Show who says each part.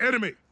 Speaker 1: enemy